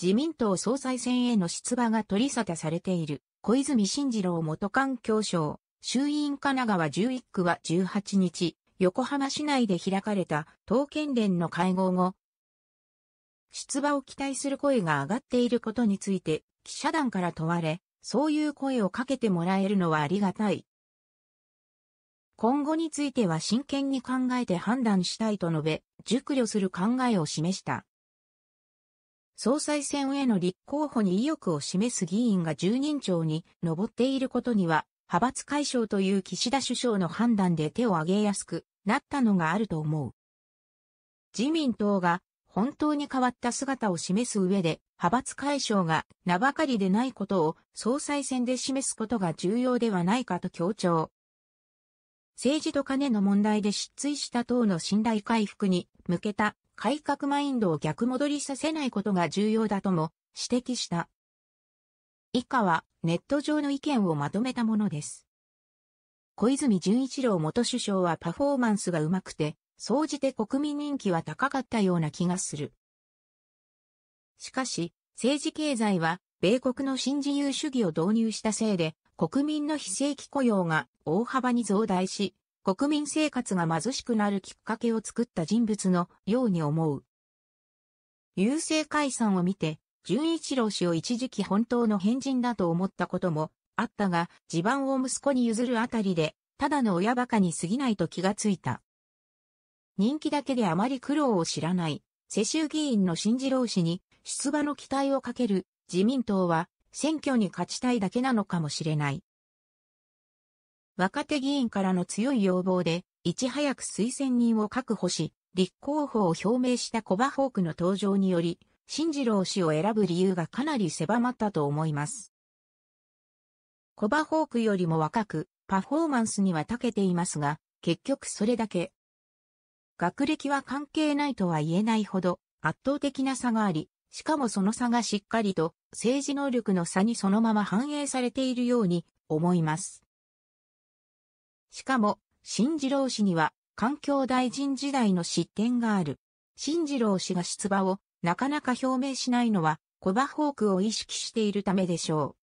自民党総裁選への出馬が取り沙汰されている、小泉進次郎元環境省、衆院神奈川11区は18日、横浜市内で開かれた党県連の会合後、出馬を期待する声が上がっていることについて、記者団から問われ、そういう声をかけてもらえるのはありがたい。今後については真剣に考えて判断したいと述べ、熟慮する考えを示した。総裁選への立候補に意欲を示す議員が10人町に上っていることには、派閥解消という岸田首相の判断で手を挙げやすくなったのがあると思う。自民党が本当に変わった姿を示す上で、派閥解消が名ばかりでないことを総裁選で示すことが重要ではないかと強調。政治と金の問題で失墜した党の信頼回復に向けた改革マインドを逆戻りさせないことが重要だとも指摘した。以下はネット上の意見をまとめたものです。小泉純一郎元首相はパフォーマンスがうまくて、総じて国民人気は高かったような気がする。しかし、政治経済は、米国の新自由主義を導入したせいで、国民の非正規雇用が大幅に増大し、国民生活が貧しくなるきっかけを作った人物のように思う。郵政解散を見て、純一郎氏を一時期本当の変人だと思ったこともあったが、地盤を息子に譲るあたりで、ただの親バカに過ぎないと気がついた。人気だけであまり苦労を知らない、世襲議員の新次郎氏に出馬の期待をかける自民党は選挙に勝ちたいだけなのかもしれない。若手議員からの強い要望で、いち早く推薦人を確保し、立候補を表明したコバホークの登場により、新次郎氏を選ぶ理由がかなり狭まったと思います。コバホークよりも若く、パフォーマンスには長けていますが、結局それだけ。学歴は関係ないとは言えないほど、圧倒的な差があり、しかもその差がしっかりと政治能力の差にそのまま反映されているように思います。しかも、新次郎氏には、環境大臣時代の失点がある。新次郎氏が出馬をなかなか表明しないのは、コバホークを意識しているためでしょ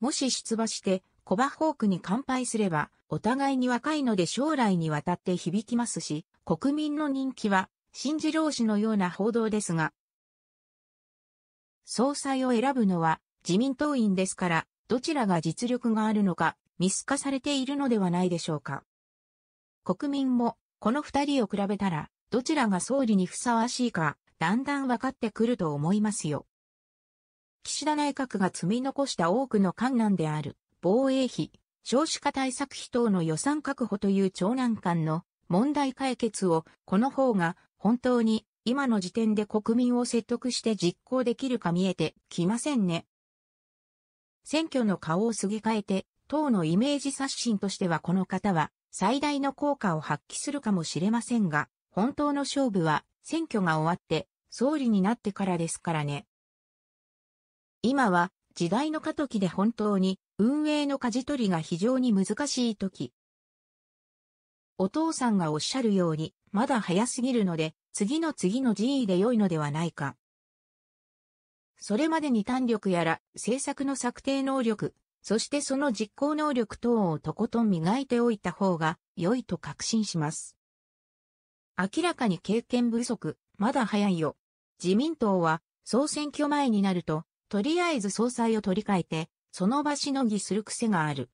う。もし出馬して、コバホークに乾杯すれば、お互いに若いので将来にわたって響きますし、国民の人気は、新次郎氏のような報道ですが、総裁を選ぶのは自民党員ですから、どちらが実力があるのか見透かされているのではないでしょうか。国民も、この二人を比べたら、どちらが総理にふさわしいか、だんだん分かってくると思いますよ。岸田内閣が積み残した多くの困難である、防衛費、少子化対策費等の予算確保という長男間の問題解決を、この方が本当に今の時点で国民を説得して実行できるか見えてきませんね。選挙の顔をすげ替えて党のイメージ刷新としてはこの方は最大の効果を発揮するかもしれませんが、本当の勝負は選挙が終わって総理になってからですからね。今は時代の過渡期で本当に運営の舵取りが非常に難しい時。お父さんがおっしゃるように、まだ早すぎるので、次の次の人位で良いのではないか。それまでに単力やら、政策の策定能力、そしてその実行能力等をとことん磨いておいた方が良いと確信します。明らかに経験不足、まだ早いよ。自民党は総選挙前になると、とりあえず総裁を取り替えて、その場しのぎする癖がある。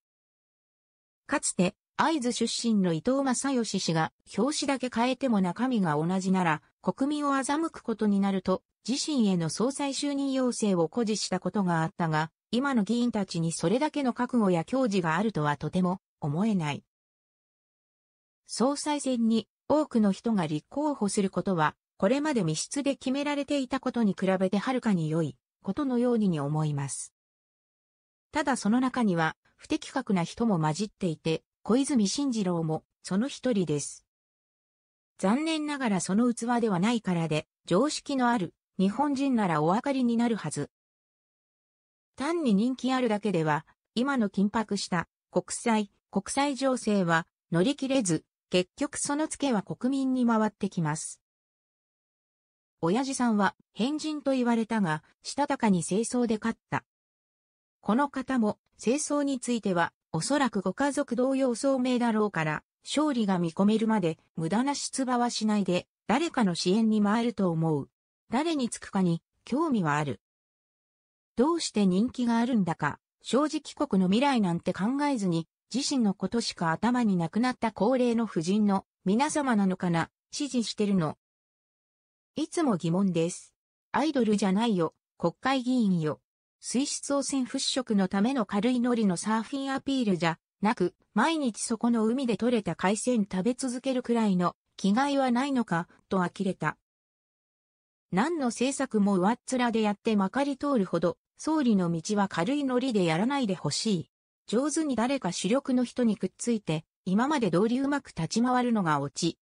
かつて、会津出身の伊藤正義氏が表紙だけ変えても中身が同じなら国民を欺くことになると自身への総裁就任要請を誇示したことがあったが今の議員たちにそれだけの覚悟や矜持があるとはとても思えない。総裁選に多くの人が立候補することは、これまで密室で決められていたことに比べてはるかに良いことのようにに思います。ただその中には不適格な人も混じっていて、小泉進次郎もその一人です。残念ながらその器ではないからで、常識のある日本人ならお分かりになるはず。単に人気あるだけでは、今の緊迫した国際、国際情勢は乗り切れず、結局その付けは国民に回ってきます。親父さんは変人と言われたが、したたかに清掃で勝った。この方も清掃については、おそらくご家族同様聡明だろうから、勝利が見込めるまで無駄な出馬はしないで、誰かの支援に回ると思う。誰につくかに興味はある。どうして人気があるんだか、正直国の未来なんて考えずに、自身のことしか頭になくなった高齢の夫人の皆様なのかな、支持してるの。いつも疑問です。アイドルじゃないよ、国会議員よ。水質汚染払拭のための軽いノリのサーフィンアピールじゃなく、毎日そこの海で採れた海鮮食べ続けるくらいの気概はないのか、と呆れた。何の政策も上っ面でやってまかり通るほど総理の道は軽いノリでやらないでほしい。上手に誰か主力の人にくっついて、今まで通りうまく立ち回るのがオチ。